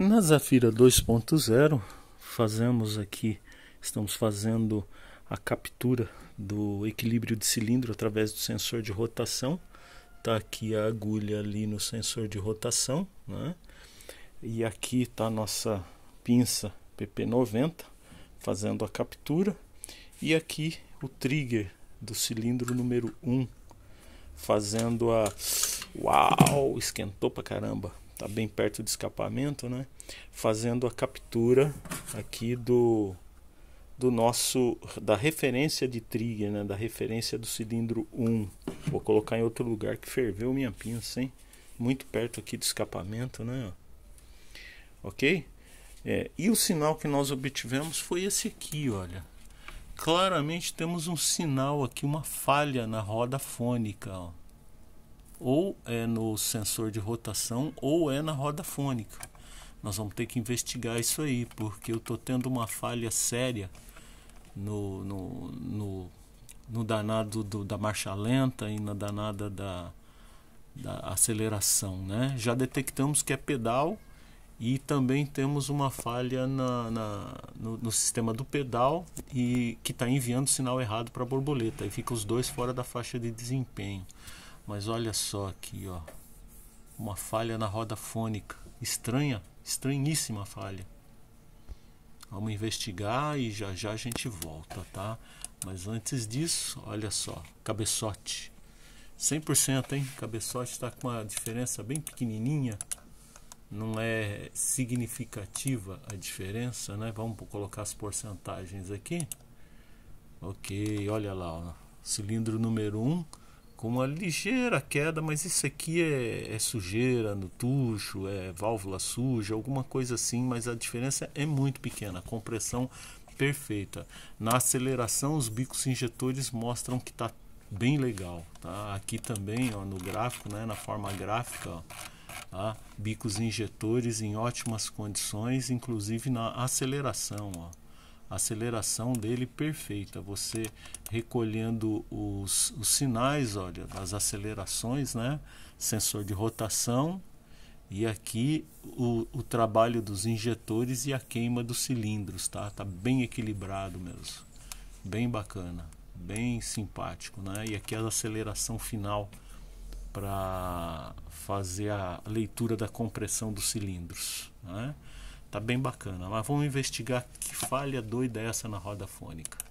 Na Zafira 2.0 fazemos aqui, estamos fazendo a captura do equilíbrio de cilindro através do sensor de rotação. Está aqui a agulha ali no sensor de rotação, né? E aqui está a nossa pinça PP90 fazendo a captura. E aqui o trigger do cilindro número 1 fazendo a... Uau! Esquentou pra caramba! está bem perto do escapamento, né? Fazendo a captura aqui do do nosso da referência de trigger, né, da referência do cilindro 1. Vou colocar em outro lugar que ferveu minha pinça, hein? Muito perto aqui do escapamento, né? OK? É, e o sinal que nós obtivemos foi esse aqui, olha. Claramente temos um sinal aqui, uma falha na roda fônica, ó ou é no sensor de rotação ou é na roda fônica. Nós vamos ter que investigar isso aí, porque eu estou tendo uma falha séria no, no, no, no danado do, da marcha lenta e na danada da, da aceleração. Né? Já detectamos que é pedal e também temos uma falha na, na no, no, sistema do pedal e que está enviando sinal errado para a borboleta e fica os dois fora da faixa de desempenho. Mas olha só aqui, ó. Uma falha na roda fônica. Estranha, estranhíssima falha. Vamos investigar e já já a gente volta, tá? Mas antes disso, olha só, cabeçote. 100%, hein? Cabeçote está com uma diferença bem pequenininha. Não é significativa a diferença, né? Vamos colocar as porcentagens aqui. Ok, olha lá, ó. cilindro número 1, com uma ligeira queda, mas isso aqui é, é, sujeira no tucho, é válvula suja, alguma coisa assim, mas a diferença é muito pequena, a compressão perfeita. Na aceleração, os bicos injetores mostram que está bem legal, tá? Aqui também, ó, no gráfico, né, na forma gráfica, ó, tá? bicos injetores em ótimas condições, inclusive na aceleração, ó aceleração dele perfeita. Você recolhendo os, os sinais, olha, das acelerações, né? Sensor de rotação e aqui o, o trabalho dos injetores e a queima dos cilindros, tá? Tá bem equilibrado mesmo, bem bacana, bem simpático, né? E aqui a aceleração final para fazer a leitura da compressão dos cilindros, né? Tá bem bacana, mas vamos investigar falha doida é essa na roda fônica?